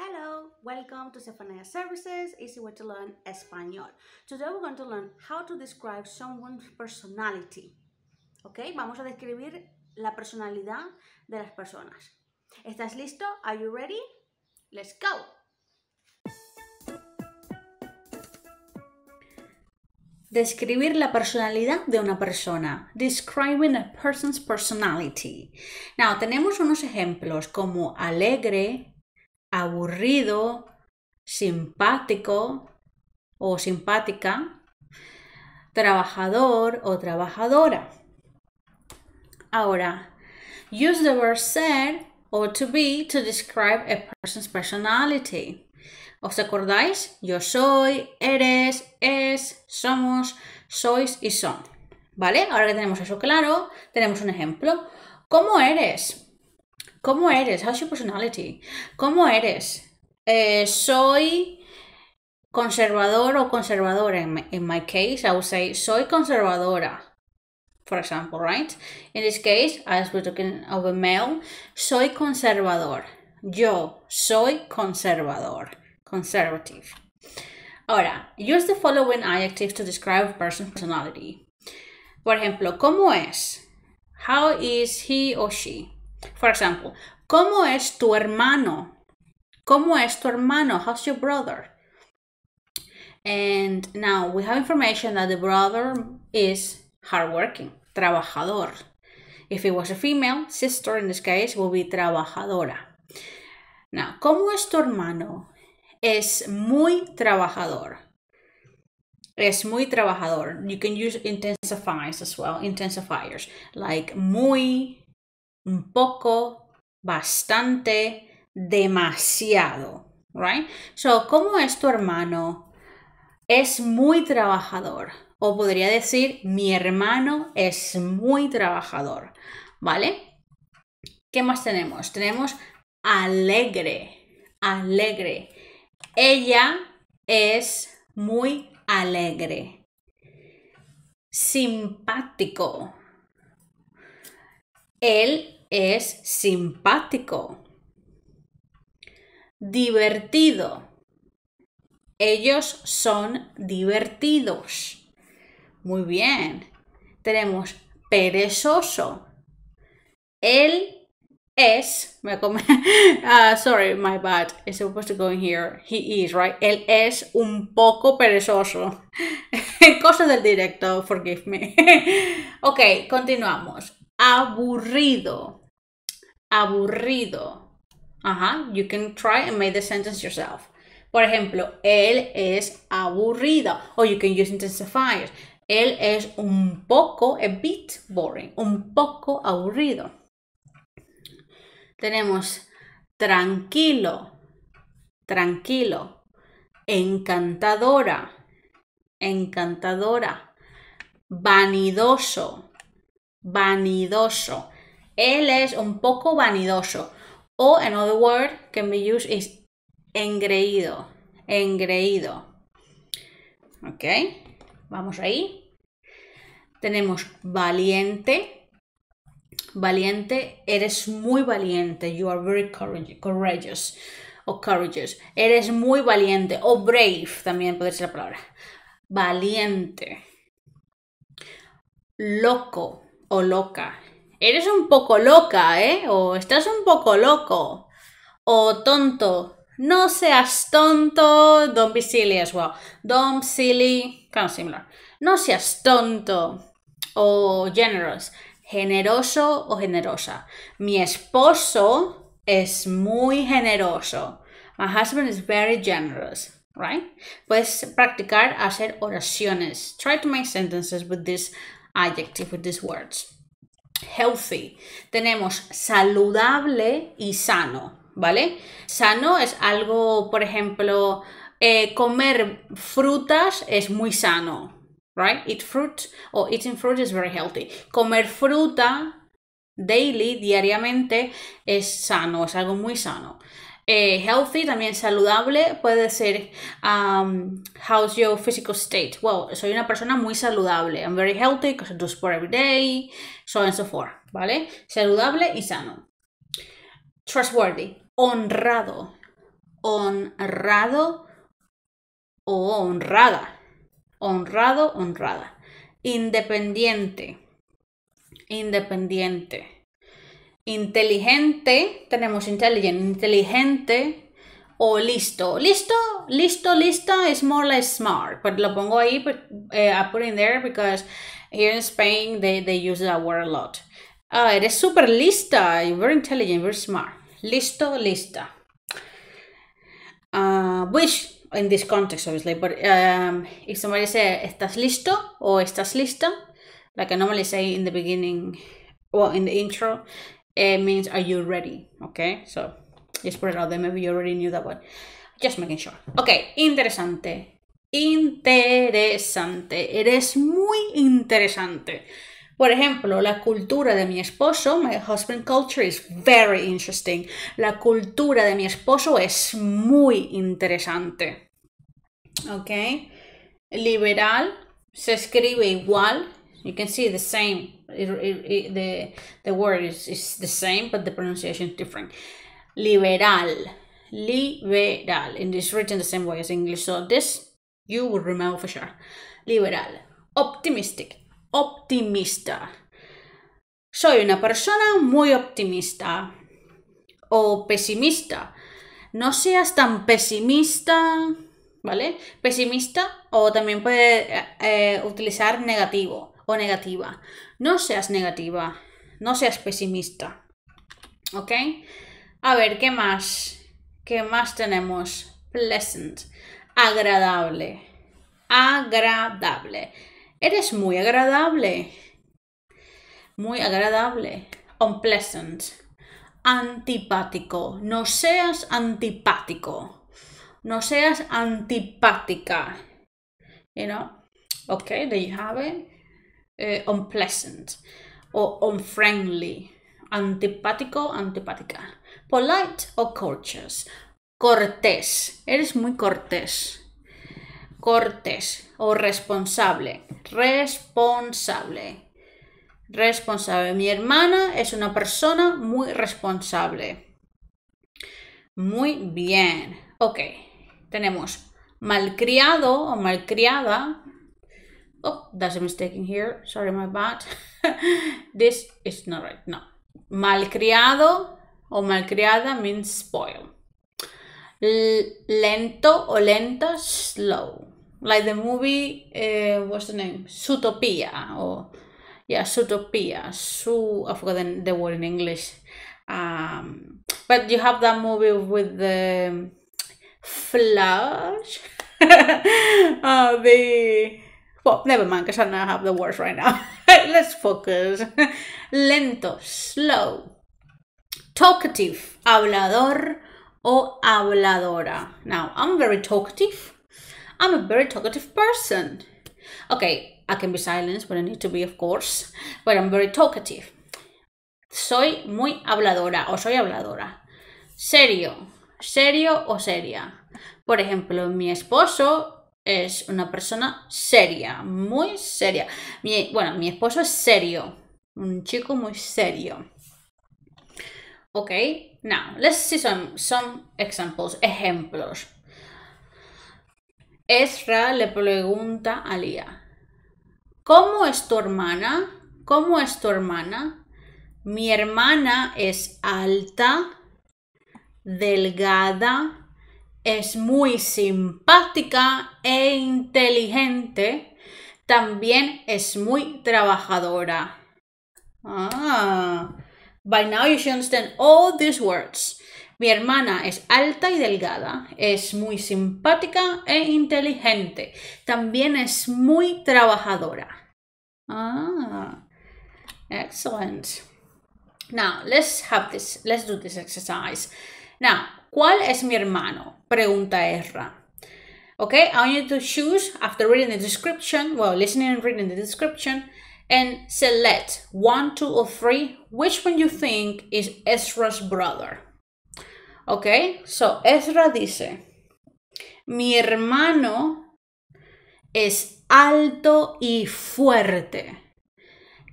Hello, welcome to Stefania Services, easy way to learn Español. Today we're going to learn how to describe someone's personality. Okay, vamos a describir la personalidad de las personas. ¿Estás listo? Are you ready? Let's go! Describir la personalidad de una persona. Describing a person's personality. Now, tenemos unos ejemplos como alegre, aburrido, simpático o simpática, trabajador o trabajadora. Ahora, use the verb ser o to be to describe a person's personality. ¿Os acordáis? Yo soy, eres, es, somos, sois y son. ¿Vale? Ahora que tenemos eso claro, tenemos un ejemplo. ¿Cómo eres? ¿Cómo eres? How's your personality? ¿Cómo eres? Eh, soy conservador o conservadora. In my, in my case, I would say soy conservadora. For example, right? In this case, as we're talking of a male, soy conservador. Yo soy conservador. Conservative. Ahora, use the following adjectives to describe a person's personality. Por ejemplo, ¿cómo es? How is he or she? For example, ¿cómo es tu hermano? ¿Cómo es tu hermano? How's your brother? And now we have information that the brother is hardworking, trabajador. If it was a female, sister in this case will be trabajadora. Now, ¿cómo es tu hermano? Es muy trabajador. Es muy trabajador. You can use intensifiers as well, intensifiers, like muy un poco, bastante, demasiado, right? ¿cómo es tu hermano? Es muy trabajador. O podría decir, mi hermano es muy trabajador, ¿vale? ¿Qué más tenemos? Tenemos alegre, alegre. Ella es muy alegre. Simpático. Él es simpático, divertido. Ellos son divertidos. Muy bien. Tenemos perezoso. Él es, ah, sorry, my bad. It's supposed to go in here. He is, right? Él es un poco perezoso. Cosa del directo, forgive me. ok, continuamos aburrido. Aburrido. Ajá, you can try and make the sentence yourself. Por ejemplo, él es aburrido. O you can use intensifiers. Él es un poco, a bit boring, un poco aburrido. Tenemos tranquilo, tranquilo, encantadora, encantadora, vanidoso, vanidoso. Él es un poco vanidoso. O another word can be used is engreído. Engreído. ¿Ok? Vamos ahí. Tenemos valiente. Valiente, eres muy valiente. You are very courageous. O courageous. Eres muy valiente. O brave también puede ser la palabra. Valiente. Loco o loca. Eres un poco loca, ¿eh? O estás un poco loco. O tonto. No seas tonto. Don't be silly as well. Don't silly. Kind of similar. No seas tonto. O generous. Generoso o generosa. Mi esposo es muy generoso. My husband is very generous. Right? Puedes practicar hacer oraciones. Try to make sentences with this adjective with these words. Healthy. Tenemos saludable y sano, ¿vale? Sano es algo, por ejemplo, eh, comer frutas es muy sano, right? Eat fruit o eating fruit is very healthy. Comer fruta daily, diariamente, es sano, es algo muy sano. Eh, healthy, también saludable, puede ser um, how's your physical state. Wow, soy una persona muy saludable. I'm very healthy because I do sport every day, so and so forth, ¿vale? Saludable y sano. Trustworthy, honrado, honrado o honrada, honrado, honrada. Independiente, independiente inteligente, tenemos intelligent, inteligente o listo. Listo, listo, lista is more like smart. But pues lo pongo ahí, but, I put in there because here in Spain they, they use that word a lot. Ah, eres super lista, very intelligent, very smart. Listo, lista. Ah, which in this context obviously, but um, if somebody says estás listo o estás lista, like I normally say in the beginning, or in the intro, It eh, means are you ready? Okay, so just put it out there. Maybe you already knew that one. Just making sure. Okay, interesante. Interesante. Eres muy interesante. Por ejemplo, la cultura de mi esposo, my husband culture is very interesting. La cultura de mi esposo es muy interesante. ¿Ok? Liberal se escribe igual You can see the same, the, the word is, is the same, but the pronunciation is different. Liberal, liberal, and it's written the same way as English, so this you will remember for sure. Liberal, optimistic, optimista. Soy una persona muy optimista o pesimista. No seas tan pesimista, ¿vale? Pesimista o también puede eh, eh, utilizar negativo o negativa. No seas negativa, no seas pesimista. ¿Ok? A ver, ¿qué más? ¿Qué más tenemos? Pleasant, agradable, agradable. Eres muy agradable, muy agradable. Unpleasant, antipático. No seas antipático. No seas antipática. You know? Okay, there you have it. Eh, unpleasant o unfriendly, antipático, antipática, polite o courteous, cortés, eres muy cortés, cortés o responsable, responsable, responsable. Mi hermana es una persona muy responsable. Muy bien. Ok, tenemos malcriado o malcriada, oh, that's a mistake in here. Sorry, my bad. this is not right. No. Malcriado or malcriada means spoil. lento or lenta, slow. Like the movie, uh, what's the name? sutopia or yeah, sutopia Su, I forgot the, the word in English. Um, but you have that movie with the Flash. uh, the well, never mind, because I know I have the words right now. Let's focus. Lento, slow. Talkative, hablador o habladora. Now, I'm very talkative. I'm a very talkative person. Okay, I can be silenced when I need to be, of course, but I'm very talkative. Soy muy habladora o soy habladora. Serio, serio o seria. Por ejemplo, mi esposo es una persona seria, muy seria. Mi, bueno, mi esposo es serio, un chico muy serio. Ok, now let's see some, some examples, ejemplos. Ezra le pregunta a Lía, ¿cómo es tu hermana? ¿Cómo es tu hermana? Mi hermana es alta, delgada, es muy simpática e inteligente. También es muy trabajadora. Ah, by now you should understand all these words. Mi hermana es alta y delgada, es muy simpática e inteligente. También es muy trabajadora. Ah, excellent. Now, let's have this, let's do this exercise. Now, ¿Cuál es mi hermano? Pregunta Ezra. Okay, I want you to choose after reading the description, well, listening and reading the description, and select one, two, or three, which one you think is Ezra's brother. Okay, so Ezra dice, mi hermano es alto y fuerte,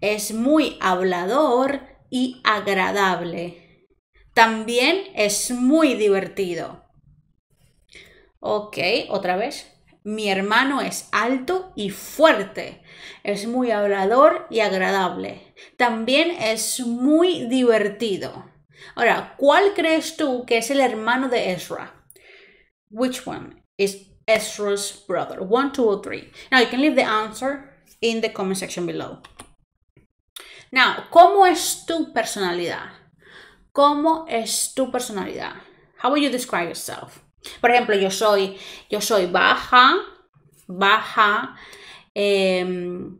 es muy hablador y agradable también es muy divertido. Ok, otra vez. Mi hermano es alto y fuerte. Es muy hablador y agradable. También es muy divertido. Ahora, ¿cuál crees tú que es el hermano de Ezra? Which one is Ezra's brother? One, two, or three. Now you can leave the answer in the comment section below. Now, ¿cómo es tu personalidad? ¿Cómo es tu personalidad? How would you describe yourself? Por ejemplo, yo soy, yo soy baja, baja, em,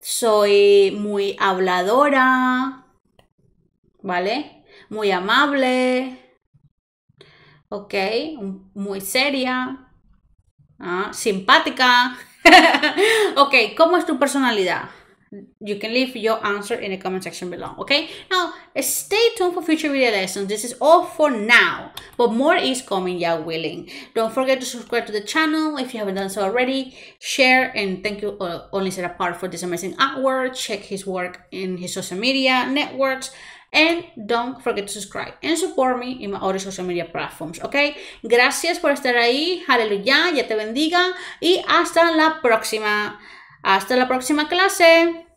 soy muy habladora, ¿vale? Muy amable, ¿ok? Muy seria, ah, simpática. ok, ¿cómo es tu personalidad? you can leave your answer in the comment section below okay now stay tuned for future video lessons this is all for now but more is coming yeah willing don't forget to subscribe to the channel if you haven't done so already share and thank you uh, only set apart for this amazing artwork check his work in his social media networks and don't forget to subscribe and support me in my other social media platforms, Okay. Gracias por estar ahí, aleluya, ya te bendiga y hasta la próxima. Hasta la próxima clase.